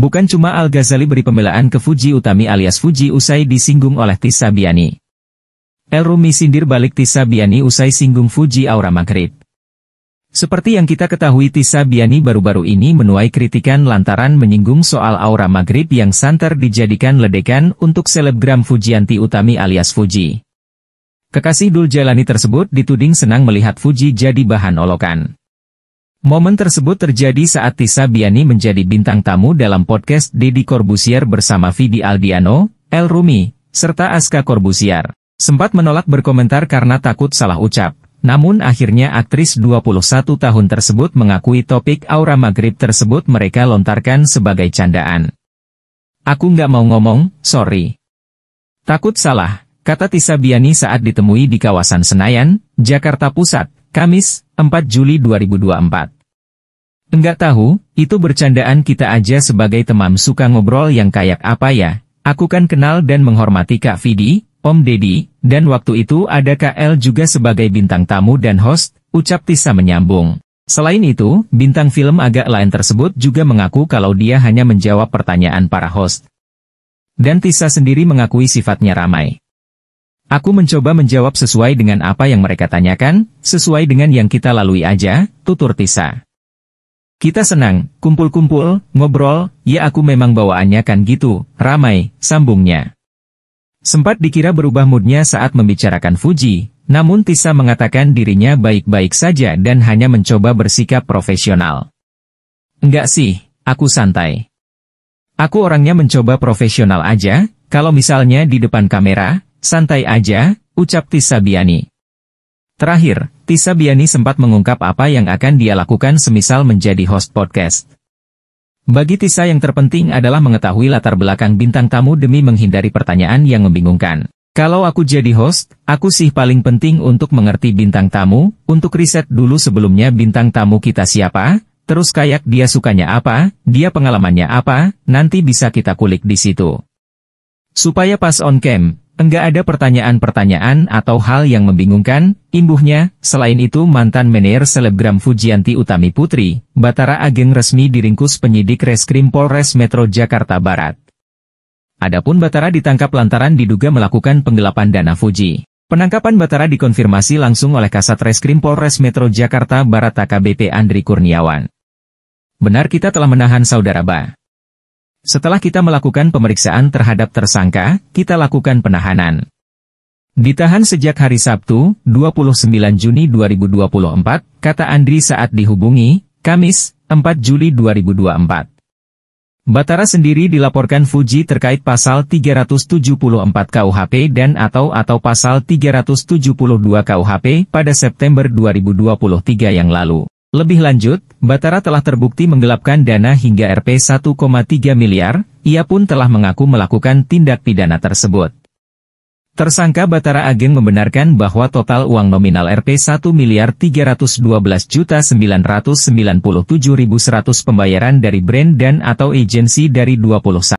Bukan cuma Al-Ghazali beri pembelaan ke Fuji Utami alias Fuji usai disinggung oleh Tisa Biani. El-Rumi sindir balik Tisa Biani usai singgung Fuji Aura Maghrib. Seperti yang kita ketahui Tisa Biani baru-baru ini menuai kritikan lantaran menyinggung soal aura maghrib yang santer dijadikan ledekan untuk selebgram Fujianti Utami alias Fuji. Kekasih Dul Jalani tersebut dituding senang melihat Fuji jadi bahan olokan. Momen tersebut terjadi saat Tisa Biani menjadi bintang tamu dalam podcast Deddy Corbusier bersama Vidi Aldiano, El Rumi, serta Aska Corbusier. Sempat menolak berkomentar karena takut salah ucap, namun akhirnya aktris 21 tahun tersebut mengakui topik aura maghrib tersebut mereka lontarkan sebagai candaan. Aku nggak mau ngomong, sorry. Takut salah, kata Tisa Biani saat ditemui di kawasan Senayan, Jakarta Pusat, Kamis, 4 Juli 2024. Enggak tahu, itu bercandaan kita aja sebagai teman suka ngobrol yang kayak apa ya. Aku kan kenal dan menghormati Kak Vidi, Om Dedi, dan waktu itu ada KL juga sebagai bintang tamu dan host, ucap Tisa menyambung. Selain itu, bintang film agak lain tersebut juga mengaku kalau dia hanya menjawab pertanyaan para host. Dan Tisa sendiri mengakui sifatnya ramai. Aku mencoba menjawab sesuai dengan apa yang mereka tanyakan, sesuai dengan yang kita lalui aja, tutur Tisa. Kita senang, kumpul-kumpul, ngobrol, ya aku memang bawaannya kan gitu, ramai, sambungnya. Sempat dikira berubah moodnya saat membicarakan Fuji, namun Tisa mengatakan dirinya baik-baik saja dan hanya mencoba bersikap profesional. Enggak sih, aku santai. Aku orangnya mencoba profesional aja, kalau misalnya di depan kamera, Santai aja, ucap Tisa Biani. Terakhir, Tisa Biani sempat mengungkap apa yang akan dia lakukan semisal menjadi host podcast. Bagi Tisa yang terpenting adalah mengetahui latar belakang bintang tamu demi menghindari pertanyaan yang membingungkan. Kalau aku jadi host, aku sih paling penting untuk mengerti bintang tamu, untuk riset dulu sebelumnya bintang tamu kita siapa, terus kayak dia sukanya apa, dia pengalamannya apa, nanti bisa kita kulik di situ. Supaya pas on cam, Enggak ada pertanyaan-pertanyaan atau hal yang membingungkan, imbuhnya. Selain itu mantan manajer selebgram Fujianti Utami Putri, Batara Ageng resmi diringkus penyidik Reskrim Polres Metro Jakarta Barat. Adapun Batara ditangkap lantaran diduga melakukan penggelapan dana Fuji. Penangkapan Batara dikonfirmasi langsung oleh Kasat Reskrim Polres Metro Jakarta Barat AKBP Andri Kurniawan. Benar kita telah menahan saudara Ba. Setelah kita melakukan pemeriksaan terhadap tersangka, kita lakukan penahanan. Ditahan sejak hari Sabtu, 29 Juni 2024, kata Andri saat dihubungi, Kamis, 4 Juli 2024. Batara sendiri dilaporkan Fuji terkait pasal 374 KUHP dan atau atau pasal 372 KUHP pada September 2023 yang lalu. Lebih lanjut, Batara telah terbukti menggelapkan dana hingga Rp 1,3 miliar, ia pun telah mengaku melakukan tindak pidana tersebut. Tersangka Batara Ageng membenarkan bahwa total uang nominal Rp 1 miliar 312.997.100 pembayaran dari brand dan atau agensi dari 21